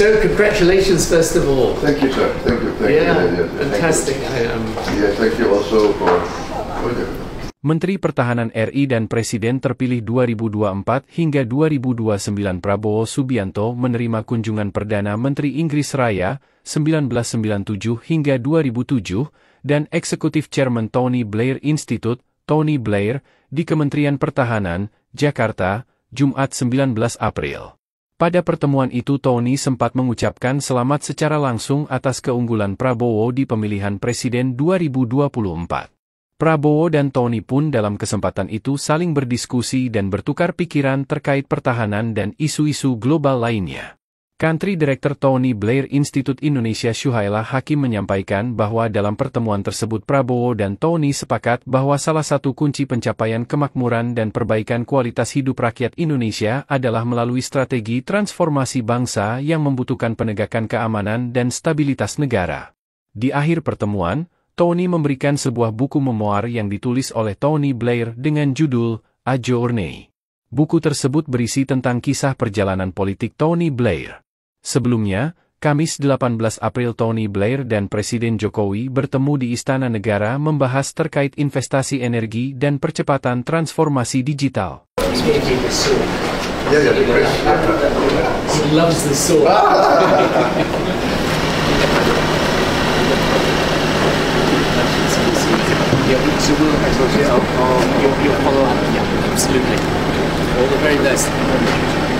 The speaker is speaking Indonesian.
So congratulations, first of all. Thank you, sir. Thank you. Thank yeah, you. Yeah, fantastic. Thank you. I am. Um, yeah, thank you also for. Menteri Pertahanan RI dan Presiden terpilih 2024 hingga 2029 Prabowo Subianto menerima kunjungan Perdana Menteri Inggris Raya 1997 hingga 2007 dan Eksekutif Chairman Tony Blair Institute Tony Blair di Kementerian Pertahanan, Jakarta, Jumat 19 April. Pada pertemuan itu Tony sempat mengucapkan selamat secara langsung atas keunggulan Prabowo di pemilihan Presiden 2024. Prabowo dan Tony pun dalam kesempatan itu saling berdiskusi dan bertukar pikiran terkait pertahanan dan isu-isu global lainnya. Country Director Tony Blair Institute Indonesia Syuhaila Hakim menyampaikan bahwa dalam pertemuan tersebut Prabowo dan Tony sepakat bahwa salah satu kunci pencapaian kemakmuran dan perbaikan kualitas hidup rakyat Indonesia adalah melalui strategi transformasi bangsa yang membutuhkan penegakan keamanan dan stabilitas negara. Di akhir pertemuan, Tony memberikan sebuah buku memoir yang ditulis oleh Tony Blair dengan judul Ajourney. Buku tersebut berisi tentang kisah perjalanan politik Tony Blair. Sebelumnya, Kamis 18 April Tony Blair dan Presiden Jokowi bertemu di Istana Negara membahas terkait investasi energi dan percepatan transformasi digital. Iya, iya,